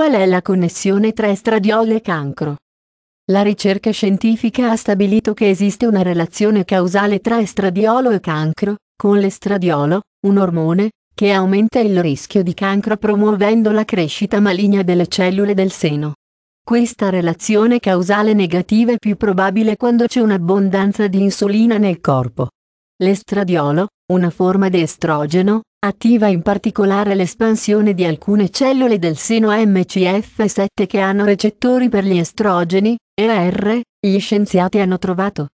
Qual è la connessione tra estradiol e cancro? La ricerca scientifica ha stabilito che esiste una relazione causale tra estradiolo e cancro, con l'estradiolo, un ormone, che aumenta il rischio di cancro promuovendo la crescita maligna delle cellule del seno. Questa relazione causale negativa è più probabile quando c'è un'abbondanza di insulina nel corpo. L'estradiolo, una forma di estrogeno, attiva in particolare l'espansione di alcune cellule del seno MCF7 che hanno recettori per gli estrogeni, ER, gli scienziati hanno trovato.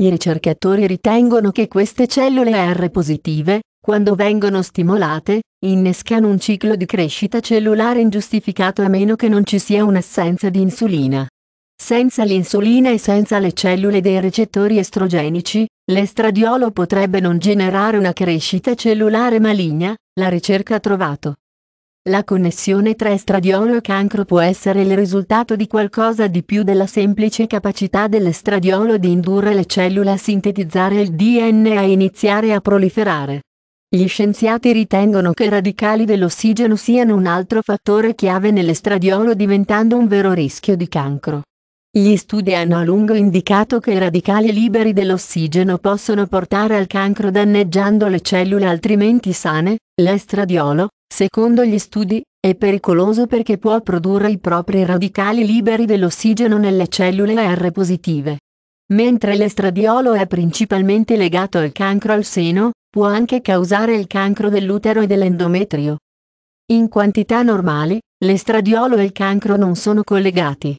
I ricercatori ritengono che queste cellule R positive, quando vengono stimolate, innescano un ciclo di crescita cellulare ingiustificato a meno che non ci sia un'assenza di insulina. Senza l'insulina e senza le cellule dei recettori estrogenici, l'estradiolo potrebbe non generare una crescita cellulare maligna, la ricerca ha trovato. La connessione tra estradiolo e cancro può essere il risultato di qualcosa di più della semplice capacità dell'estradiolo di indurre le cellule a sintetizzare il DNA e iniziare a proliferare. Gli scienziati ritengono che i radicali dell'ossigeno siano un altro fattore chiave nell'estradiolo diventando un vero rischio di cancro. Gli studi hanno a lungo indicato che i radicali liberi dell'ossigeno possono portare al cancro danneggiando le cellule altrimenti sane. L'estradiolo, secondo gli studi, è pericoloso perché può produrre i propri radicali liberi dell'ossigeno nelle cellule R positive. Mentre l'estradiolo è principalmente legato al cancro al seno, può anche causare il cancro dell'utero e dell'endometrio. In quantità normali, l'estradiolo e il cancro non sono collegati.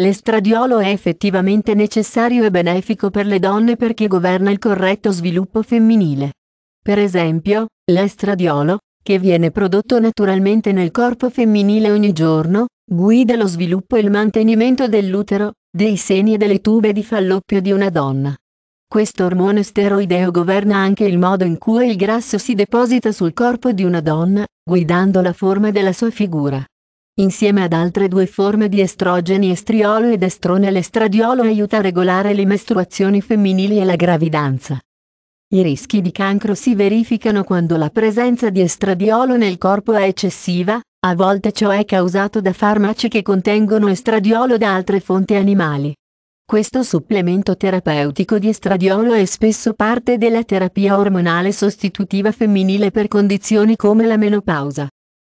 L'estradiolo è effettivamente necessario e benefico per le donne perché governa il corretto sviluppo femminile. Per esempio, l'estradiolo, che viene prodotto naturalmente nel corpo femminile ogni giorno, guida lo sviluppo e il mantenimento dell'utero, dei seni e delle tube di falloppio di una donna. Questo ormone steroideo governa anche il modo in cui il grasso si deposita sul corpo di una donna, guidando la forma della sua figura insieme ad altre due forme di estrogeni estriolo ed estrone l'estradiolo aiuta a regolare le mestruazioni femminili e la gravidanza. I rischi di cancro si verificano quando la presenza di estradiolo nel corpo è eccessiva, a volte ciò è causato da farmaci che contengono estradiolo da altre fonti animali. Questo supplemento terapeutico di estradiolo è spesso parte della terapia ormonale sostitutiva femminile per condizioni come la menopausa.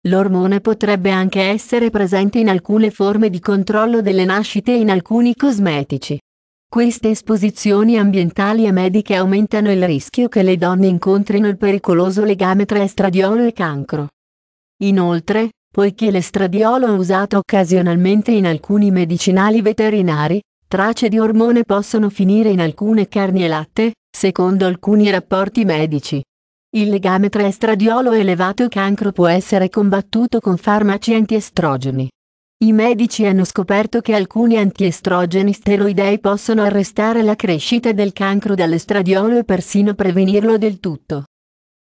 L'ormone potrebbe anche essere presente in alcune forme di controllo delle nascite e in alcuni cosmetici. Queste esposizioni ambientali e mediche aumentano il rischio che le donne incontrino il pericoloso legame tra estradiolo e cancro. Inoltre, poiché l'estradiolo è usato occasionalmente in alcuni medicinali veterinari, tracce di ormone possono finire in alcune carni e latte, secondo alcuni rapporti medici. Il legame tra estradiolo elevato e cancro può essere combattuto con farmaci antiestrogeni. I medici hanno scoperto che alcuni antiestrogeni steroidei possono arrestare la crescita del cancro dall'estradiolo e persino prevenirlo del tutto.